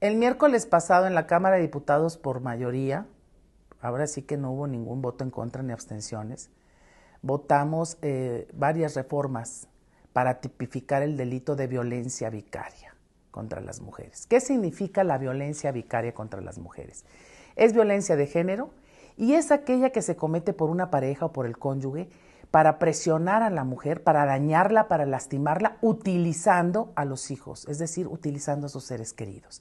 El miércoles pasado en la Cámara de Diputados por mayoría, ahora sí que no hubo ningún voto en contra ni abstenciones, votamos eh, varias reformas para tipificar el delito de violencia vicaria contra las mujeres. ¿Qué significa la violencia vicaria contra las mujeres? Es violencia de género y es aquella que se comete por una pareja o por el cónyuge para presionar a la mujer, para dañarla, para lastimarla, utilizando a los hijos, es decir, utilizando a sus seres queridos.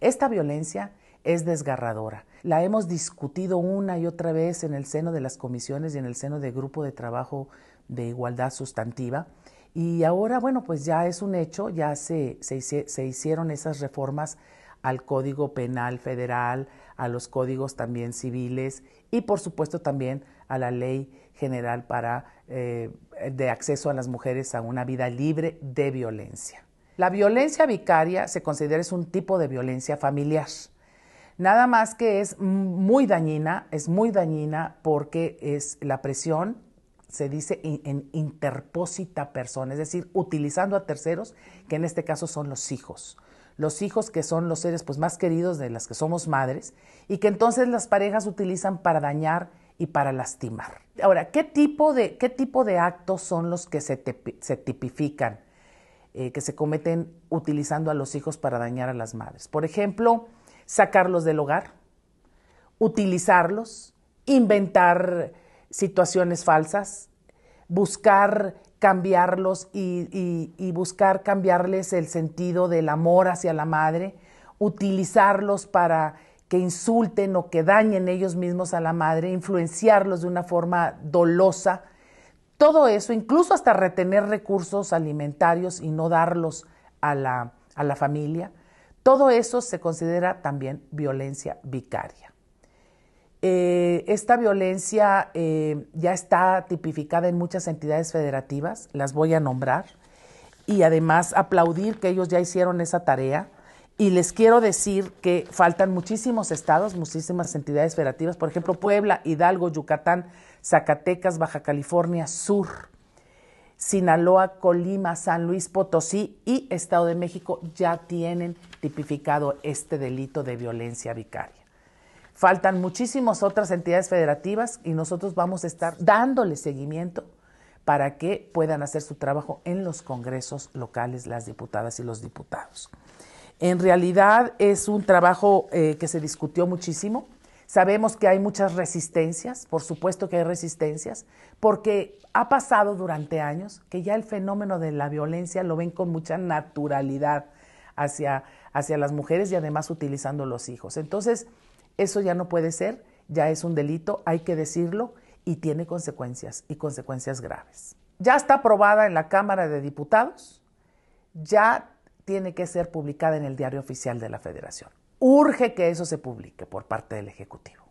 Esta violencia es desgarradora. La hemos discutido una y otra vez en el seno de las comisiones y en el seno del grupo de trabajo de igualdad sustantiva. Y ahora, bueno, pues ya es un hecho, ya se, se, hicieron esas reformas al Código Penal Federal, a los códigos también civiles y por supuesto también a la Ley General para, eh, de Acceso a las Mujeres a una Vida Libre de Violencia. La violencia vicaria se considera es un tipo de violencia familiar. Nada más que es muy dañina, es muy dañina porque es la presión, se dice en interpósita persona, es decir, utilizando a terceros, que en este caso son los hijos. Los hijos que son los seres pues, más queridos de las que somos madres y que entonces las parejas utilizan para dañar y para lastimar. Ahora, ¿qué tipo de, qué tipo de actos son los que se, se tipifican? Eh, que se cometen utilizando a los hijos para dañar a las madres. Por ejemplo, sacarlos del hogar, utilizarlos, inventar situaciones falsas, buscar cambiarlos y, buscar cambiarles el sentido del amor hacia la madre, utilizarlos para que insulten o que dañen ellos mismos a la madre, influenciarlos de una forma dolosa, todo eso, incluso hasta retener recursos alimentarios y no darlos a la, familia, todo eso se considera también violencia vicaria. Eh, esta violencia eh, ya está tipificada en muchas entidades federativas, las voy a nombrar, y además aplaudir que ellos ya hicieron esa tarea y les quiero decir que faltan muchísimos estados, muchísimas entidades federativas, por ejemplo, Puebla, Hidalgo, Yucatán, Zacatecas, Baja California Sur, Sinaloa, Colima, San Luis Potosí y Estado de México ya tienen tipificado este delito de violencia vicaria. Faltan muchísimas otras entidades federativas y nosotros vamos a estar dándole seguimiento para que puedan hacer su trabajo en los congresos locales las diputadas y los diputados. En realidad es un trabajo eh, que se discutió muchísimo. Sabemos que hay muchas resistencias, por supuesto que hay resistencias, porque ha pasado durante años que ya el fenómeno de la violencia lo ven con mucha naturalidad hacia, hacia las mujeres y además utilizando los hijos. Entonces, eso ya no puede ser, ya es un delito, hay que decirlo, y tiene consecuencias, y consecuencias graves. Ya está aprobada en la Cámara de Diputados, ya tiene que ser publicada en el diario oficial de la Federación. Urge que eso se publique por parte del Ejecutivo.